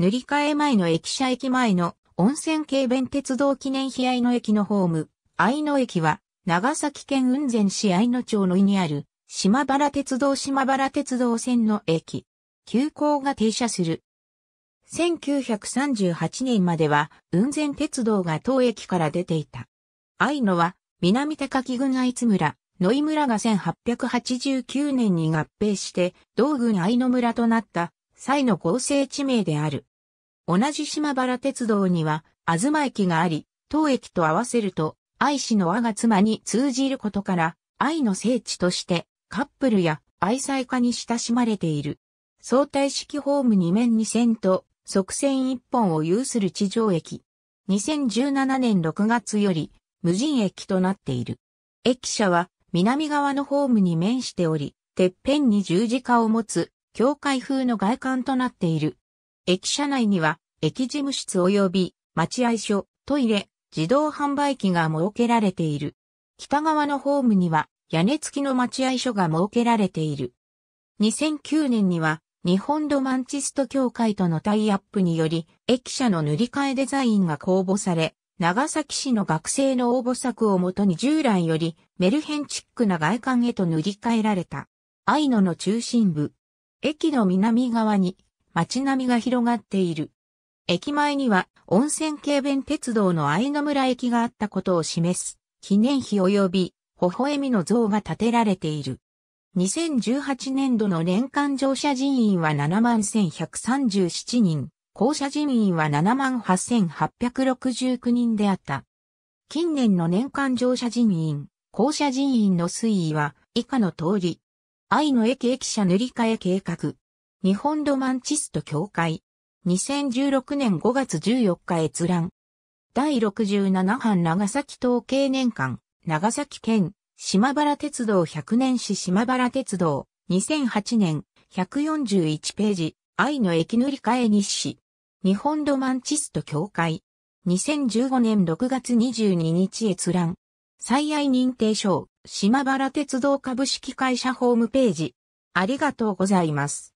塗り替え前の駅舎駅前の温泉軽便鉄道記念碑愛の駅のホーム、愛の駅は、長崎県雲仙市愛の町の井にある、島原鉄道島原鉄道線の駅。急行が停車する。1938年までは、雲仙鉄道が当駅から出ていた。愛のは、南高木郡愛津村、野井村が1889年に合併して、道郡愛の村となった、際の合成地名である。同じ島原鉄道には、あずま駅があり、当駅と合わせると、愛氏の和が妻に通じることから、愛の聖地として、カップルや愛妻家に親しまれている。相対式ホーム2面2線と、側線1本を有する地上駅。2017年6月より、無人駅となっている。駅舎は、南側のホームに面しており、てっぺんに十字架を持つ、教会風の外観となっている。駅舎内には、駅事務室及び待合所、トイレ、自動販売機が設けられている。北側のホームには、屋根付きの待合所が設けられている。2009年には、日本ロマンチスト協会とのタイアップにより、駅舎の塗り替えデザインが公募され、長崎市の学生の応募策をもとに従来よりメルヘンチックな外観へと塗り替えられた。愛野の中心部。駅の南側に街並みが広がっている。駅前には温泉軽便鉄道の愛の村駅があったことを示す記念碑及び微笑みの像が建てられている。2018年度の年間乗車人員は71,137人、降車人員は78,869人であった。近年の年間乗車人員、降車人員の推移は以下の通り、愛の駅駅舎塗り替え計画、日本ロマンチスト協会。2016年5月14日閲覧。第67版長崎統計年間、長崎県、島原鉄道100年史島原鉄道、2008年、141ページ、愛の駅塗り替え日誌。日本ロマンチスト協会。2015年6月22日閲覧。最愛認定証、島原鉄道株式会社ホームページ。ありがとうございます。